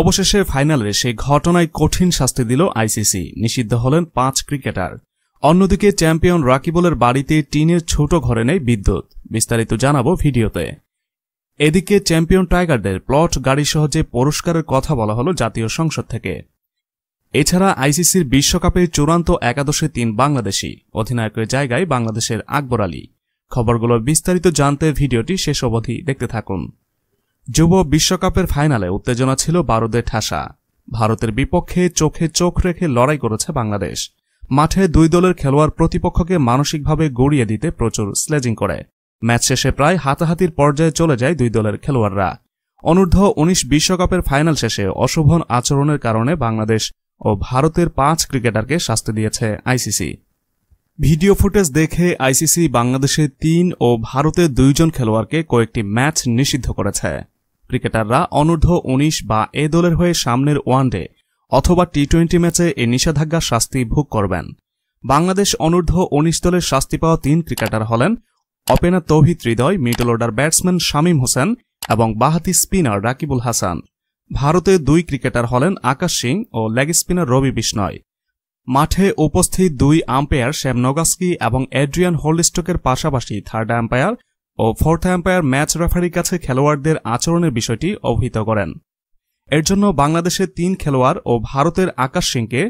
অবশেষে ফাইনালে সে ঘটনায় কঠিন শাস্তি দিল আইসিসি নিষিদ্ধ হলেন পাঁচ ক্রিকেটার অন্যদিকে চ্যাম্পিয়ন রাকিবলের বাড়িতে টিনের ছোট ঘরে নেই বিদ্যুৎ বিস্তারিত জানাবো ভিডিওতে এদিকে চ্যাম্পিয়ন টাইগারদের প্লট গাড়ি সহজে পুরস্কারের কথা বলা হলো জাতীয় সংসদ থেকে এছাড়া আইসিসির বিশ্বকাপের চূড়ান্ত একাদশে তিন বাংলাদেশি অধিনায়কের জায়গায় বাংলাদেশের আকবর আলী খবরগুলোর বিস্তারিত জানতে ভিডিওটি শেষ অবধি দেখতে থাকুন যুব বিশ্বকাপের ফাইনালে উত্তেজনা ছিল বারুদে ঠাসা ভারতের বিপক্ষে চোখে চোখ রেখে লড়াই করেছে বাংলাদেশ মাঠে দুই দলের খেলোয়াড় প্রতিপক্ষকে মানসিকভাবে গড়িয়ে দিতে প্রচুর স্লেজিং করে ম্যাচ শেষে প্রায় হাতাহাতির পর্যায়ে চলে যায় দুই দলের খেলোয়াড়রা অনূর্ধ্ব উনিশ বিশ্বকাপের ফাইনাল শেষে অশোভন আচরণের কারণে বাংলাদেশ ও ভারতের পাঁচ ক্রিকেটারকে শাস্তি দিয়েছে আইসিসি ভিডিও ফুটেজ দেখে আইসিসি বাংলাদেশে তিন ও ভারতের দুইজন খেলোয়াড়কে কয়েকটি ম্যাচ নিষিদ্ধ করেছে ক্রিকেটাররা অনূর্ধ্ব উনিশ বা এ দলের হয়ে সামনের ওয়ানডে অথবা টি টোয়েন্টি ম্যাচে এই নিষেধাজ্ঞা শাস্তি ভোগ করবেন বাংলাদেশ অনূর্ধ্ব উনিশ দলের শাস্তি পাওয়া তিন ক্রিকেটার হলেন opener Towhid Hridoy middle order batsman Shamim Hossain এবং বাহাতি স্পিনার রাকিবুল হাসান ভারতে দুই ক্রিকেটার হলেন আকাশ সিং ও লেগ স্পিনার রবি বিষ্ণয় মাঠে উপস্থিত দুই আম্পায়ার শ্যাম নগাস্কি এবং অ্যাড্রিয়ান হোলস্টকের পাশাপাশি থার্ড আম্পায়ার ও ফোর্থ অ্যাম্পায়ার ম্যাচ রেফারির কাছে খেলোয়াড়দের আচরণের বিষয়টি অভিহিত করেন এর জন্য বাংলাদেশের তিন খেলোয়াড় ও ভারতের আকাশ সিংকে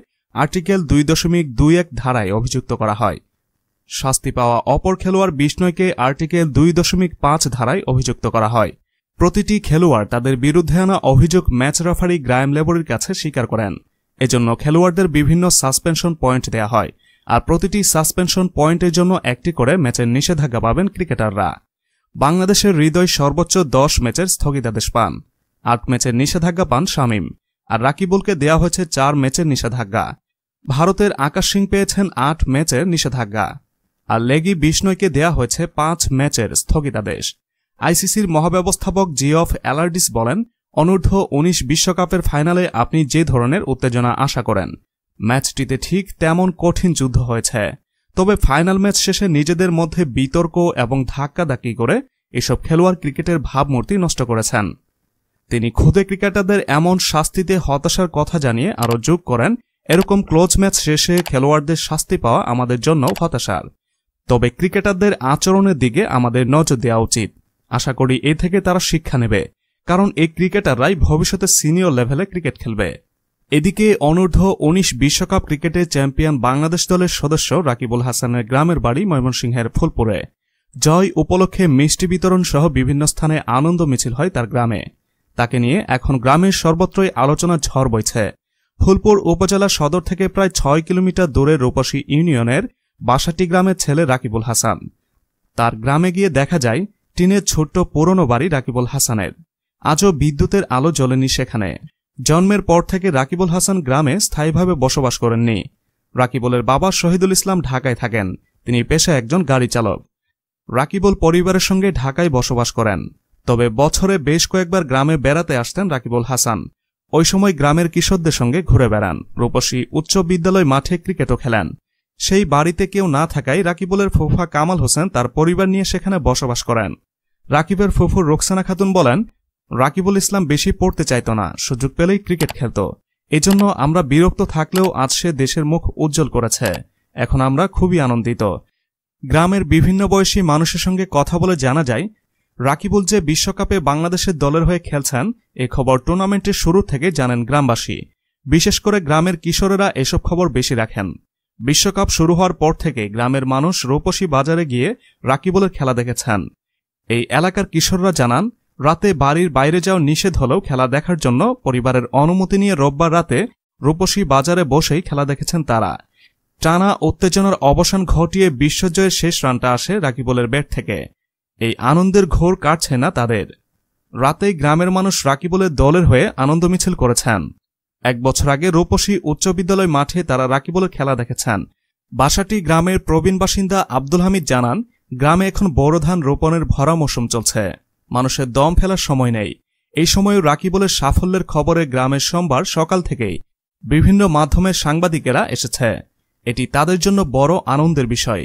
আর্টিকেল দুই দশমিক দুই এক ধারায় অভিযুক্ত করা হয় শাস্তি পাওয়া অপর খেলোয়াড় বিষ্ণয়কে আর্টিকেল দুই দশমিক পাঁচ ধারায় অভিযুক্ত করা হয় প্রতিটি খেলোয়াড় তাদের বিরুদ্ধে আনা অভিযোগ ম্যাচ রেফারি গ্রাইম লেবরির কাছে স্বীকার করেন এজন্য খেলোয়াড়দের বিভিন্ন সাসপেনশন পয়েন্ট দেয়া হয় আর প্রতিটি সাসপেনশন পয়েন্টের জন্য একটি করে ম্যাচের নিষেধাজ্ঞা পাবেন ক্রিকেটাররা বাংলাদেশের হৃদয় সর্বোচ্চ দশ ম্যাচের স্থগিতাদেশ পান আট ম্যাচের নিষেধাজ্ঞা পান শামীম আর রাকিবুলকে দেয়া হয়েছে চার ম্যাচের নিষেধাজ্ঞা ভারতের আকাশ সিং পেয়েছেন আট ম্যাচের নিষেধাজ্ঞা আর লেগি বিষ্ণয়কে দেয়া হয়েছে পাঁচ ম্যাচের স্থগিতাদেশ আইসিসির মহাব্যবস্থাপক জি অফ অ্যালার্ডিস বলেন অনূর্ধ্ব উনিশ বিশ্বকাপের ফাইনালে আপনি যে ধরনের উত্তেজনা আশা করেন ম্যাচটিতে ঠিক তেমন কঠিন যুদ্ধ হয়েছে তবে ফাইনাল ম্যাচ শেষে নিজেদের মধ্যে বিতর্ক এবং ধাক্কাধাক্কি করে এসব খেলোয়াড় ক্রিকেটের ভাবমূর্তি নষ্ট করেছেন তিনি খুদে ক্রিকেটারদের এমন শাস্তিতে হতাশার কথা জানিয়ে আরও যোগ করেন এরকম ক্লোজ ম্যাচ শেষে খেলোয়াড়দের শাস্তি পাওয়া আমাদের জন্য হতাশার তবে ক্রিকেটারদের আচরণের দিকে আমাদের নজর দেওয়া উচিত আশা করি এ থেকে তারা শিক্ষা নেবে কারণ এই ক্রিকেটাররাই ভবিষ্যতে সিনিয়র লেভেলে ক্রিকেট খেলবে এদিকে অনূর্ধ্ব উনিশ বিশ্বকাপ ক্রিকেটে চ্যাম্পিয়ন বাংলাদেশ দলের সদস্য রাকিবুল হাসানের গ্রামের বাড়ি ময়মনসিংহের ফুলপুরে জয় উপলক্ষে মিষ্টি বিতরণ সহ বিভিন্ন স্থানে আনন্দ মিছিল হয় তার গ্রামে তাকে নিয়ে এখন গ্রামের সর্বত্রই আলোচনা ঝড় বইছে ফুলপুর উপজেলা সদর থেকে প্রায় ছয় কিলোমিটার দূরে রূপসী ইউনিয়নের বাসাটি গ্রামের ছেলে রাকিবুল হাসান তার গ্রামে গিয়ে দেখা যায় টিনের ছোট্ট পুরনো বাড়ি রাকিবুল হাসানের আজও বিদ্যুতের আলো জ্বলেনি সেখানে জন্মের পর থেকে রাকিবুল হাসান গ্রামে স্থায়ীভাবে বসবাস করেননি রাকিবুলের বাবা শহীদুল ইসলাম ঢাকায় থাকেন তিনি পেশায় একজন গাড়ি চালক রাকিবুল পরিবারের সঙ্গে ঢাকায় বসবাস করেন তবে বছরে বেশ কয়েকবার গ্রামে বেড়াতে আসতেন রাকিবুল হাসান ওই সময় গ্রামের কিশোরদের সঙ্গে ঘুরে বেড়ান রূপসী উচ্চ বিদ্যালয় মাঠে ক্রিকেটও খেলেন সেই বাড়িতে কেউ না থাকায় রাকিবুলের ফুফা কামাল হোসেন তার পরিবার নিয়ে সেখানে বসবাস করেন রাকিবের ফুফুর রোকসানা খাতুন বলেন রাকিবুল ইসলাম বেশি পড়তে চাইত না সুযোগ পেলেই ক্রিকেট খেলত এজন্য আমরা বিরক্ত থাকলেও আজ সে দেশের মুখ উজ্জ্বল করেছে এখন আমরা খুবই আনন্দিত গ্রামের বিভিন্ন বয়সী মানুষের সঙ্গে কথা বলে জানা যায় রাকিবুল যে বিশ্বকাপে বাংলাদেশের দলের হয়ে খেলছেন এ খবর টুর্নামেন্টের শুরু থেকে জানেন গ্রামবাসী বিশেষ করে গ্রামের কিশোরেরা এসব খবর বেশি রাখেন বিশ্বকাপ শুরু হওয়ার পর থেকে গ্রামের মানুষ রূপসী বাজারে গিয়ে রাকিবুলের খেলা দেখেছেন এই এলাকার কিশোররা জানান রাতে বাড়ির বাইরে যাওয়া নিষেধ হলেও খেলা দেখার জন্য পরিবারের অনুমতি নিয়ে রোববার রাতে রূপসী বাজারে বসেই খেলা দেখেছেন তারা টানা উত্তেজনার অবসান ঘটিয়ে বিশ্বজয়ের শেষ রানটা আসে রাকিবলের ব্যাট থেকে এই আনন্দের ঘোর কাটছে না তাদের রাতেই গ্রামের মানুষ রাকিবলের দলের হয়ে আনন্দ মিছিল করেছেন এক বছর আগে রূপসী উচ্চ বিদ্যালয় মাঠে তারা রাকিবলের খেলা দেখেছেন বাসাটি গ্রামের প্রবীণ বাসিন্দা আব্দুল হামিদ জানান গ্রামে এখন বড় ধান রোপণের ভরা মৌসুম চলছে মানুষের দম ফেলার সময় নেই এই সময়েও রাকিবুলের সাফল্যের খবরে গ্রামের সোমবার সকাল থেকেই বিভিন্ন মাধ্যমের সাংবাদিকেরা এসেছে এটি তাদের জন্য বড় আনন্দের বিষয়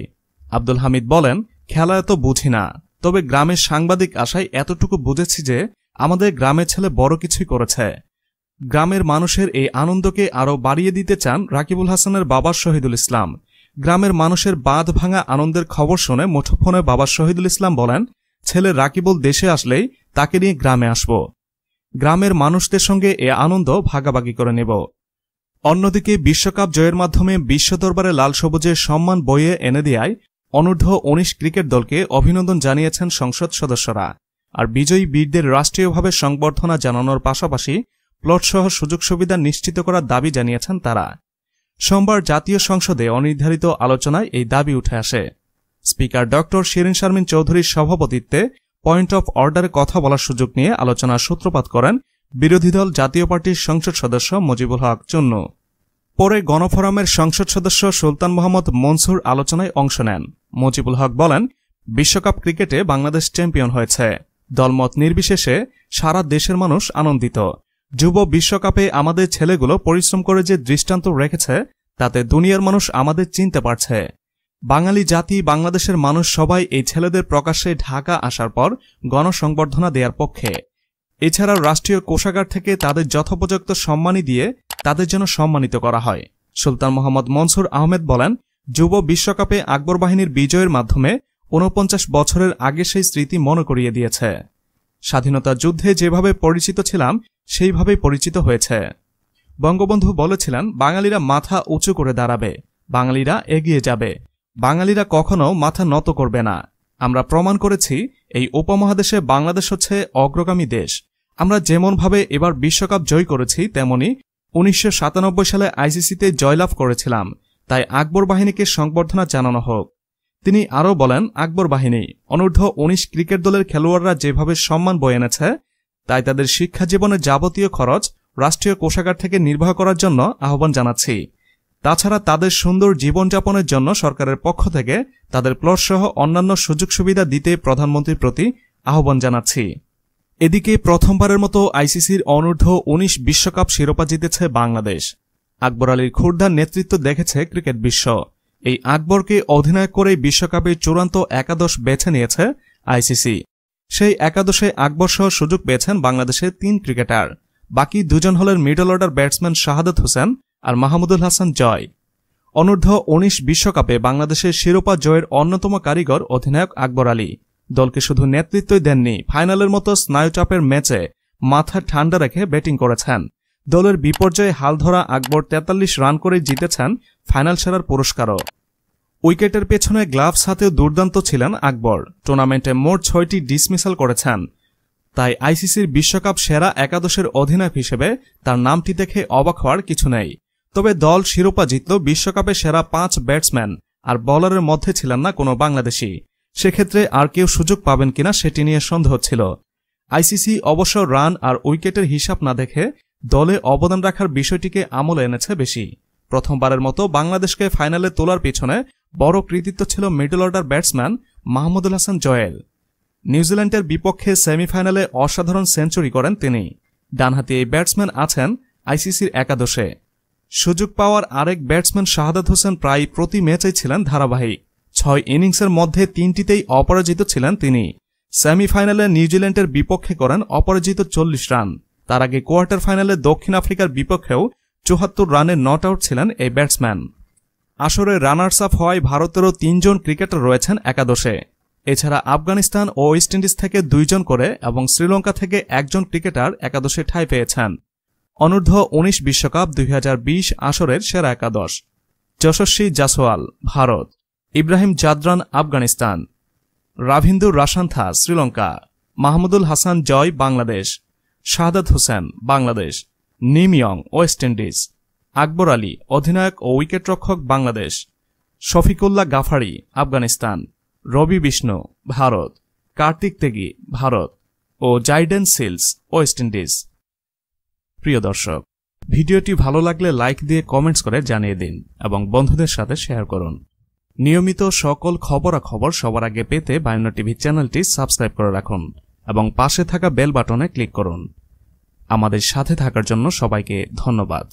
আব্দুল হামিদ বলেন খেলা এত বুঝি না তবে গ্রামের সাংবাদিক আশায় এতটুকু বুঝেছি যে আমাদের গ্রামের ছেলে বড় কিছুই করেছে গ্রামের মানুষের এই আনন্দকে আরও বাড়িয়ে দিতে চান রাকিবুল হাসানের বাবা শহীদুল ইসলাম গ্রামের মানুষের বাঁধ ভাঙা আনন্দের খবর শুনে মুঠোফোনে বাবা শহীদুল ইসলাম বলেন ছেলে রাকিবুল দেশে আসলেই তাকে নিয়ে গ্রামে আসব গ্রামের মানুষদের সঙ্গে এ আনন্দ ভাগাভাগি করে নেব অন্যদিকে বিশ্বকাপ জয়ের মাধ্যমে বিশ্ব দরবারে লাল সবুজের সম্মান বইয়ে এনে দেয়ায় অনূর্ধ্ব উনিশ ক্রিকেট দলকে অভিনন্দন জানিয়েছেন সংসদ সদস্যরা আর বিজয়ী বীরদের রাষ্ট্রীয়ভাবে সংবর্ধনা জানানোর পাশাপাশি প্লটসহ সুযোগ সুবিধা নিশ্চিত করার দাবি জানিয়েছেন তারা সোমবার জাতীয় সংসদে অনির্ধারিত আলোচনায় এই দাবি উঠে আসে স্পিকার ডক্টর শিরিন শারমিন চৌধুরীর সভাপতিত্বে পয়েন্ট অফ অর্ডারে কথা বলার সুযোগ নিয়ে আলোচনার সূত্রপাত করেন বিরোধী দল জাতীয় পার্টির সংসদ সদস্য মুজিবুল হক চুন্ন পরে গণফোরামের সংসদ সদস্য সুলতান মোহাম্মদ মনসুর আলোচনায় অংশ নেন মুজিবুল হক বলেন বিশ্বকাপ ক্রিকেটে বাংলাদেশ চ্যাম্পিয়ন হয়েছে দলমত নির্বিশেষে সারা দেশের মানুষ আনন্দিত যুব বিশ্বকাপে আমাদের ছেলেগুলো পরিশ্রম করে যে দৃষ্টান্ত রেখেছে তাতে দুনিয়ার মানুষ আমাদের চিনতে পারছে বাঙালি জাতি বাংলাদেশের মানুষ সবাই এই ছেলেদের প্রকাশ্যে ঢাকা আসার পর গণসংবর্ধনা দেওয়ার পক্ষে এছাড়া রাষ্ট্রীয় কোষাগার থেকে তাদের যথোপযুক্ত সম্মানী দিয়ে তাদের জন্য সম্মানিত করা হয় সুলতান মোহাম্মদ মনসুর আহমেদ বলেন যুব বিশ্বকাপে আকবর বাহিনীর বিজয়ের মাধ্যমে ঊনপঞ্চাশ বছরের আগে সেই স্মৃতি মনে করিয়ে দিয়েছে স্বাধীনতা যুদ্ধে যেভাবে পরিচিত ছিলাম সেইভাবেই পরিচিত হয়েছে বঙ্গবন্ধু বলেছিলেন বাঙালিরা মাথা উঁচু করে দাঁড়াবে বাঙালিরা এগিয়ে যাবে বাঙালিরা কখনো মাথা নত করবে না আমরা প্রমাণ করেছি এই উপমহাদেশে বাংলাদেশ হচ্ছে অগ্রগামী দেশ আমরা যেমনভাবে এবার বিশ্বকাপ জয় করেছি তেমনি উনিশশো সালে আইসিসিতে জয়লাভ করেছিলাম তাই আকবর বাহিনীকে সংবর্ধনা জানানো হোক তিনি আরও বলেন আকবর বাহিনী অনূর্ধ্ব উনিশ ক্রিকেট দলের খেলোয়াড়রা যেভাবে সম্মান বয়ে এনেছে তাই তাদের শিক্ষা জীবনের যাবতীয় খরচ রাষ্ট্রীয় কোষাগার থেকে নির্বাহ করার জন্য আহ্বান জানাচ্ছি তাছাড়া তাদের সুন্দর জীবনযাপনের জন্য সরকারের পক্ষ থেকে তাদের প্লট সহ অন্যান্য সুযোগ সুবিধা দিতে প্রধানমন্ত্রীর প্রতি আহ্বান জানাচ্ছি এদিকে প্রথমবারের মতো আইসিসির অনূর্ধ্ব উনিশ বিশ্বকাপ শিরোপা জিতেছে বাংলাদেশ আকবর আলীর খুর্ধার নেতৃত্ব দেখেছে ক্রিকেট বিশ্ব এই আকবরকে অধিনায়ক করে বিশ্বকাপে চূড়ান্ত একাদশ বেছে নিয়েছে আইসিসি সেই একাদশে আকবর সহ সুযোগ পেয়েছেন বাংলাদেশের তিন ক্রিকেটার বাকি দুজন হলেন middle order batsman Shahadat Hossain আর মাহমুদুল হাসান জয় অনূর্ধ্ব উনিশ বিশ্বকাপে বাংলাদেশের শিরোপা জয়ের অন্যতম কারিগর অধিনায়ক আকবর আলী দলকে শুধু নেতৃত্বই দেননি ফাইনালের মতো স্নায়ুচাপের ম্যাচে মাথা ঠান্ডা রেখে ব্যাটিং করেছেন দলের বিপর্যয়ে হাল ধরা আকবর তেতাল্লিশ রান করে জিতেছেন ফাইনাল সেরার পুরস্কারও উইকেটের পেছনে গ্লাভস হাতেও দুর্দান্ত ছিলেন আকবর টুর্নামেন্টে মোট ছয়টি ডিসমিসাল করেছেন তাই আইসিসির বিশ্বকাপ সেরা একাদশের অধিনায়ক হিসেবে তার নামটি দেখে অবাক হওয়ার কিছু নেই তবে দল শিরোপা জিতল বিশ্বকাপে সেরা পাঁচ ব্যাটসম্যান আর বলারের মধ্যে ছিলেন না কোনো বাংলাদেশি সেক্ষেত্রে আর কেউ সুযোগ পাবেন কিনা সেটি নিয়ে সন্দেহ ছিল আইসিসি অবশ্য রান আর উইকেটের হিসাব না দেখে দলে অবদান রাখার বিষয়টিকে আমলে এনেছে বেশি প্রথমবারের মতো বাংলাদেশকে ফাইনালে তোলার পিছনে বড় কৃতিত্ব ছিল middle order batsman Mahmudul Hasan জয়েল নিউজিল্যান্ডের বিপক্ষে সেমিফাইনালে অসাধারণ সেঞ্চুরি করেন তিনি ডানহাতি এই ব্যাটসম্যান আছেন আইসিসির একাদশে সুযোগ পাওয়ার আরেক ব্যাটসম্যান শাহাদাত হোসেন প্রায় প্রতি ম্যাচেই ছিলেন ধারাবাহিক ছয় ইনিংসের মধ্যে তিনটিতেই অপরাজিত ছিলেন তিনি সেমিফাইনালে নিউজিল্যান্ডের বিপক্ষে করেন অপরাজিত চল্লিশ রান তার আগে কোয়ার্টার ফাইনালে দক্ষিণ আফ্রিকার বিপক্ষেও চুহাত্তর রানে নট আউট ছিলেন এই ব্যাটসম্যান আসরে রানার্স আপ হওয়ায় ভারতেরও তিনজন ক্রিকেটার রয়েছেন একাদশে এছাড়া আফগানিস্তান ও ওয়েস্ট ইন্ডিজ থেকে দুইজন করে এবং শ্রীলঙ্কা থেকে একজন ক্রিকেটার একাদশে ঠাঁই পেয়েছেন অনূর্ধ্ব উনিশ বিশ্বকাপ দুই আসরের সেরা একাদশ যশস্বী জাসওয়াল ভারত ইব্রাহিম জাদরান আফগানিস্তান রাভিন্দু রাসান্থা শ্রীলঙ্কা মাহমুদুল হাসান জয় বাংলাদেশ শাহাদ হোসেন বাংলাদেশ নিমিয়ং ওয়েস্ট ইন্ডিজ আকবর আলী অধিনায়ক ও উইকেটরক্ষক বাংলাদেশ শফিকুল্লাহ গাফারি আফগানিস্তান রবি বিষ্ণু ভারত কার্তিক তেগি ভারত ও জাইডেন সিলস ওয়েস্ট ইন্ডিজ প্রিয় দর্শক ভিডিওটি ভালো লাগলে লাইক দিয়ে কমেন্টস করে জানিয়ে দিন এবং বন্ধুদের সাথে শেয়ার করুন নিয়মিত সকল খবরাখবর সবার আগে পেতে বায়োনা টিভি চ্যানেলটি সাবস্ক্রাইব করে রাখুন এবং পাশে থাকা বেল বাটনে ক্লিক করুন আমাদের সাথে থাকার জন্য সবাইকে ধন্যবাদ